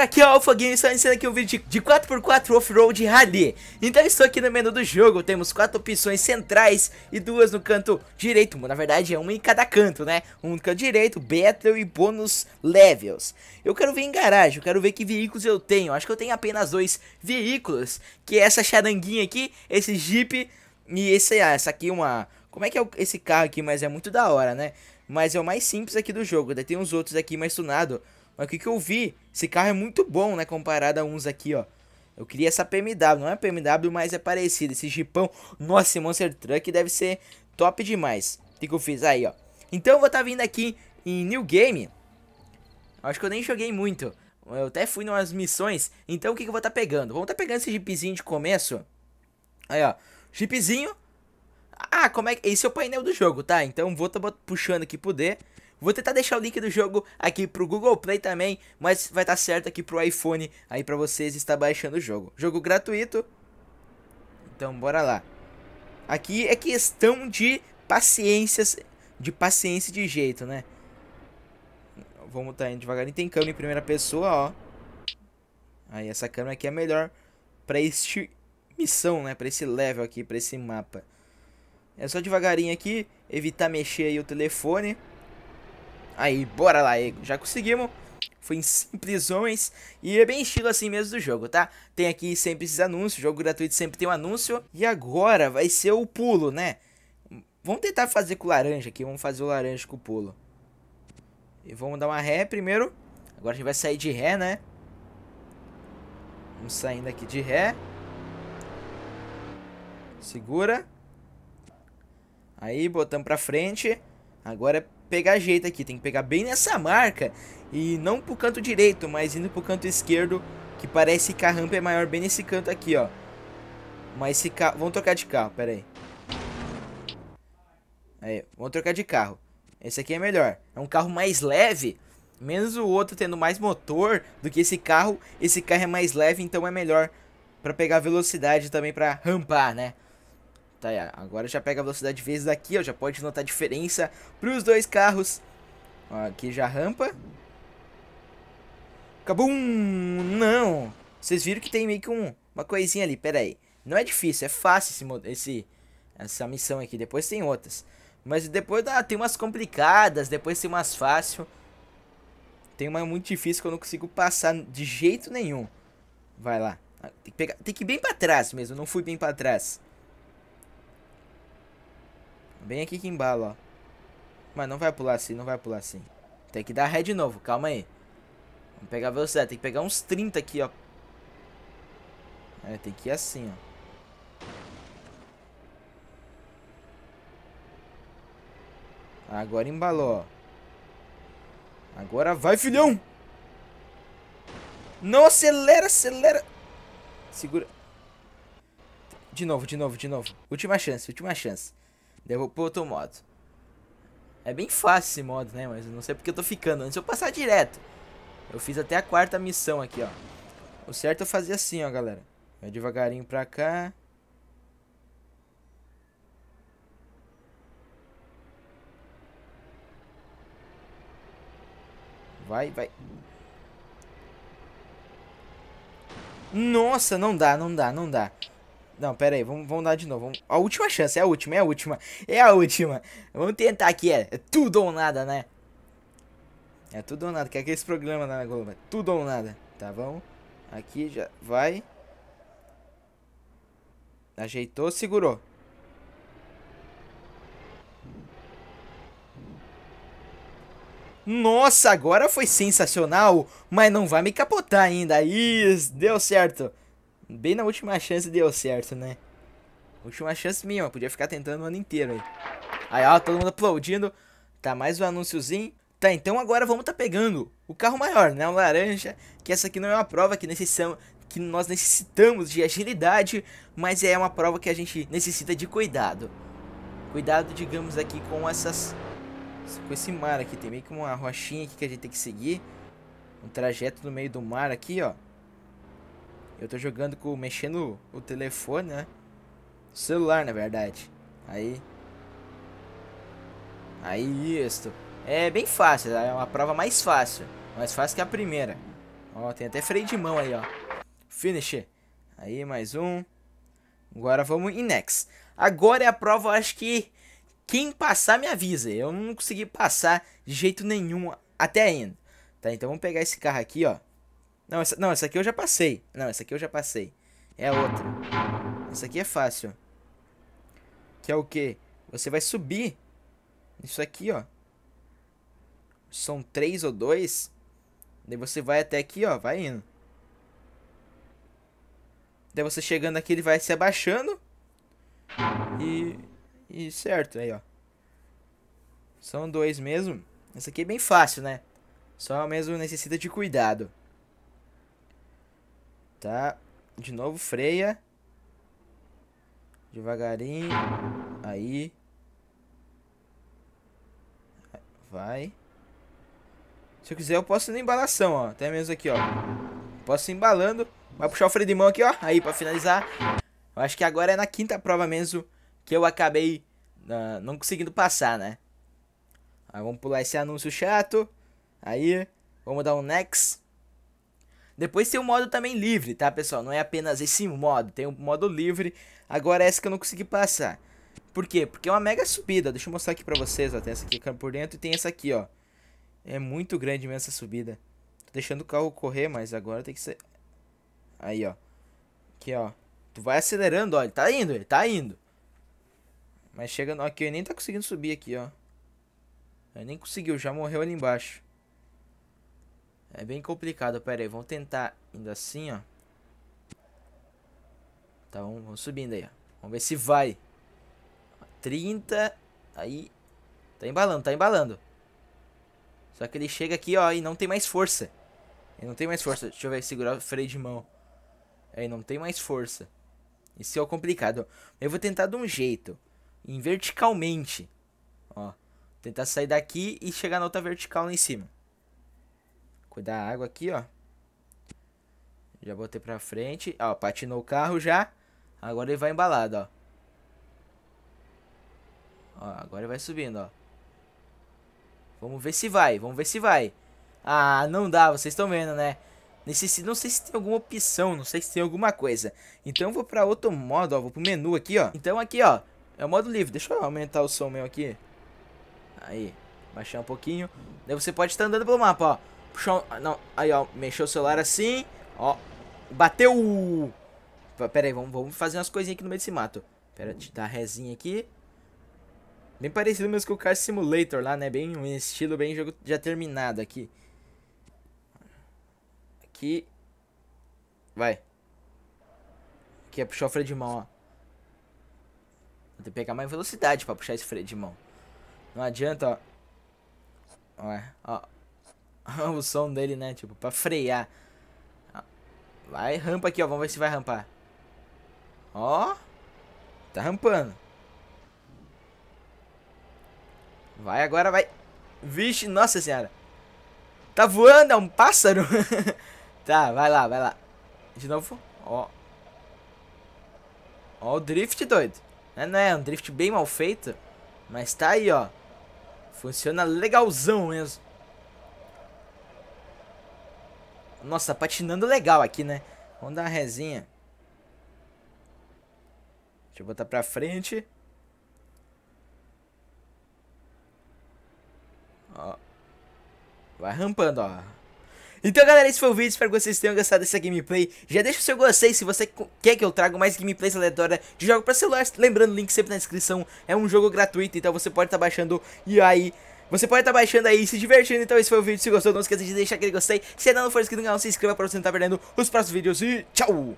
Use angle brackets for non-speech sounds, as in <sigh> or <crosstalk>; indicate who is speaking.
Speaker 1: galera, aqui é o Alpha Games está iniciando aqui um vídeo de 4x4 Off-Road Rally Então estou aqui no menu do jogo, temos quatro opções centrais e duas no canto direito Na verdade é uma em cada canto, né? Um no canto direito, Battle e bônus levels Eu quero ver em garagem, eu quero ver que veículos eu tenho Acho que eu tenho apenas dois veículos Que é essa charanguinha aqui, esse Jeep e esse, ah, essa aqui uma... Como é que é esse carro aqui, mas é muito da hora, né? Mas é o mais simples aqui do jogo, tem uns outros aqui mais tunado mas o que, que eu vi? Esse carro é muito bom, né? Comparado a uns aqui, ó. Eu queria essa PMW, não é PMW, mas é parecida. Esse jipão, nossa, Monster Truck deve ser top demais. O que, que eu fiz? Aí, ó. Então eu vou estar tá vindo aqui em New Game. Acho que eu nem joguei muito. Eu até fui nas missões. Então o que, que eu vou estar tá pegando? Vamos estar tá pegando esse jeepzinho de começo. Aí, ó. Jeepzinho. Ah, como é que... Esse é o painel do jogo, tá? Então vou estar tá puxando aqui pro D. Vou tentar deixar o link do jogo aqui pro Google Play também, mas vai estar tá certo aqui pro iPhone aí pra vocês estar baixando o jogo. Jogo gratuito. Então bora lá. Aqui é questão de paciências, de paciência de jeito, né? Vamos tá indo devagarinho. Tem câmera em primeira pessoa, ó. Aí essa câmera aqui é melhor pra este missão, né? Pra esse level aqui, pra esse mapa. É só devagarinho aqui, evitar mexer aí o telefone. Aí, bora lá, Ego. Já conseguimos. Foi em homens. e é bem estilo assim mesmo do jogo, tá? Tem aqui sempre esses anúncios, jogo gratuito sempre tem um anúncio. E agora vai ser o pulo, né? Vamos tentar fazer com laranja aqui, vamos fazer o laranja com o pulo. E vamos dar uma ré primeiro. Agora a gente vai sair de ré, né? Vamos saindo aqui de ré. Segura. Aí, botamos pra frente. Agora é pegar jeito aqui, tem que pegar bem nessa marca e não pro canto direito, mas indo pro canto esquerdo, que parece que a rampa é maior bem nesse canto aqui, ó. Mas esse carro... Vamos trocar de carro, pera aí. Aí, vamos trocar de carro. Esse aqui é melhor. É um carro mais leve, menos o outro tendo mais motor do que esse carro. Esse carro é mais leve, então é melhor para pegar velocidade também para rampar, né? Tá, é, agora já pega a velocidade vezes aqui, ó, já pode notar a diferença para os dois carros. Ó, aqui já rampa. Cabum! Não! Vocês viram que tem meio que um, uma coisinha ali, pera aí. Não é difícil, é fácil esse, esse, essa missão aqui, depois tem outras. Mas depois ah, tem umas complicadas, depois tem umas fácil. Tem uma muito difícil que eu não consigo passar de jeito nenhum. Vai lá. Ah, tem que, pegar, tem que ir bem pra trás mesmo, não fui bem pra trás. Bem aqui que embala, ó. Mas não vai pular assim, não vai pular assim. Tem que dar ré de novo, calma aí. Vamos pegar a velocidade, tem que pegar uns 30 aqui, ó. É, tem que ir assim, ó. Agora embalou, ó. Agora vai, filhão! Não, acelera, acelera! Segura. De novo, de novo, de novo. Última chance, última chance. Daí eu vou pro outro modo. É bem fácil esse modo, né? Mas eu não sei porque eu tô ficando. Antes eu passar direto. Eu fiz até a quarta missão aqui, ó. O certo é fazer assim, ó, galera. Vai devagarinho pra cá. Vai, vai. Nossa, não dá, não dá, não dá. Não, pera aí, vamos, vamos dar de novo. Vamos... A última chance, é a última, é a última, é a última. Vamos tentar aqui, é, é tudo ou nada, né? É tudo ou nada, que é aquele programa na Globo. É tudo ou nada, tá bom? Aqui já vai. Ajeitou, segurou. Nossa, agora foi sensacional, mas não vai me capotar ainda. Isso, deu certo. Bem na última chance deu certo, né? Última chance minha, ó. Podia ficar tentando o ano inteiro aí. Aí, ó, todo mundo aplaudindo. Tá, mais um anúnciozinho. Tá, então agora vamos tá pegando o carro maior, né? O laranja. Que essa aqui não é uma prova que necessitamos, que nós necessitamos de agilidade. Mas é uma prova que a gente necessita de cuidado. Cuidado, digamos, aqui com essas... Com esse mar aqui. Tem meio que uma rochinha aqui que a gente tem que seguir. Um trajeto no meio do mar aqui, ó. Eu tô jogando com. mexendo o telefone, né? celular, na verdade. Aí. Aí, isso. É bem fácil, é uma prova mais fácil. Mais fácil que a primeira. Ó, tem até freio de mão aí, ó. Finish. Aí, mais um. Agora vamos em next. Agora é a prova, acho que quem passar me avisa. Eu não consegui passar de jeito nenhum até ainda. Tá, então vamos pegar esse carro aqui, ó. Não essa, não, essa aqui eu já passei. Não, essa aqui eu já passei. É a outra. Essa aqui é fácil. Que é o quê? Você vai subir. Isso aqui, ó. São três ou dois. Daí você vai até aqui, ó. Vai indo. Daí você chegando aqui, ele vai se abaixando. E... E certo, aí, ó. São dois mesmo. Essa aqui é bem fácil, né? Só mesmo necessita de cuidado. Tá. De novo, freia. Devagarinho. Aí. Vai. Se eu quiser, eu posso ir na embalação, ó. Até mesmo aqui, ó. Posso ir embalando. Vai puxar o freio de mão aqui, ó. Aí, pra finalizar. Eu acho que agora é na quinta prova mesmo que eu acabei uh, não conseguindo passar, né? Aí, vamos pular esse anúncio chato. Aí, vamos dar um next. Depois tem o modo também livre, tá, pessoal? Não é apenas esse modo, tem o modo livre. Agora essa que eu não consegui passar. Por quê? Porque é uma mega subida. Deixa eu mostrar aqui pra vocês, ó. Tem essa aqui por dentro e tem essa aqui, ó. É muito grande mesmo essa subida. Tô deixando o carro correr, mas agora tem que ser... Aí, ó. Aqui, ó. Tu vai acelerando, ó. Ele tá indo, ele tá indo. Mas chega... Aqui, ele nem tá conseguindo subir aqui, ó. Ele nem conseguiu, já morreu ali embaixo. É bem complicado. Pera aí, vamos tentar indo assim, ó. Então, vamos subindo aí, ó. Vamos ver se vai. 30. Aí. Tá embalando, tá embalando. Só que ele chega aqui, ó, e não tem mais força. Ele não tem mais força. Deixa eu ver, segurar o freio de mão. Aí, não tem mais força. Isso é o complicado. Eu vou tentar de um jeito. Em verticalmente. Ó. Tentar sair daqui e chegar na outra vertical lá em cima. Cuidar a água aqui, ó. Já botei pra frente. Ó, patinou o carro já. Agora ele vai embalado, ó. Ó, agora ele vai subindo, ó. Vamos ver se vai, vamos ver se vai. Ah, não dá, vocês estão vendo, né? Necessi não sei se tem alguma opção, não sei se tem alguma coisa. Então eu vou pra outro modo, ó. Vou pro menu aqui, ó. Então aqui, ó. É o modo livre. Deixa eu aumentar o som meu aqui. Aí. Baixar um pouquinho. Daí você pode estar tá andando pelo mapa, ó. Puxou. Não, aí, ó. Mexeu o celular assim. Ó. Bateu! Pera aí, vamos, vamos fazer umas coisinhas aqui no meio desse mato. Pera, te dar resinha aqui. Bem parecido mesmo com o Car Simulator lá, né? Bem um estilo, bem jogo já terminado aqui. Aqui. Vai. Aqui é puxar o freio de mão, ó. Vou ter que pegar mais velocidade pra puxar esse freio de mão. Não adianta, ó. Ó, é, ó. <laughs> o som dele, né? Tipo, pra frear. Vai, rampa aqui, ó. Vamos ver se vai rampar. Ó. Tá rampando. Vai agora, vai. Vixe, nossa senhora. Tá voando, é um pássaro. <laughs> tá, vai lá, vai lá. De novo, ó. Ó o drift, doido. Não é, não é, é um drift bem mal feito. Mas tá aí, ó. Funciona legalzão mesmo. Nossa, patinando legal aqui, né? Vamos dar uma resinha. Deixa eu botar pra frente. Ó. Vai rampando, ó. Então, galera, esse foi o vídeo. Espero que vocês tenham gostado dessa gameplay. Já deixa o seu gostei se você quer que eu traga mais gameplays aleatórias de jogo pra celular. Lembrando, o link sempre na descrição. É um jogo gratuito, então você pode estar tá baixando. E aí... Você pode estar tá baixando aí e se divertindo. Então esse foi o vídeo. Se gostou, não esqueça de deixar aquele gostei. Se ainda não for inscrito no canal, se inscreva para você não estar tá perdendo os próximos vídeos. E tchau!